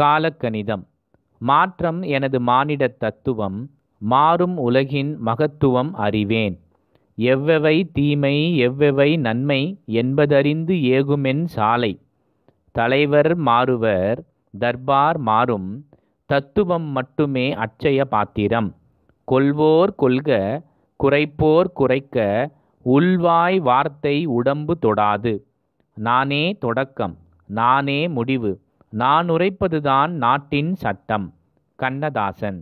காலக்கணிதம் மாற்றம் எனது மானிட தத்துவம் மாறும் உலகின் மகத்துவம் அறிவேன் எவ்வவை தீமை எவ்வவை நன்மை என்பதறிந்து ஏகுமென் சாலை தலைவர் மாறுவர் தர்பார் மாறும் தத்துவம் மட்டுமே அச்சய பாத்திரம் கொள்வோர் கொள்க குறைப்போர் குறைக்க உள்வாய் வார்த்தை உடம்பு தொடாது நானே தொடக்கம் நானே முடிவு நான் உரைப்பதுதான் நாட்டின் சட்டம் கண்ணதாசன்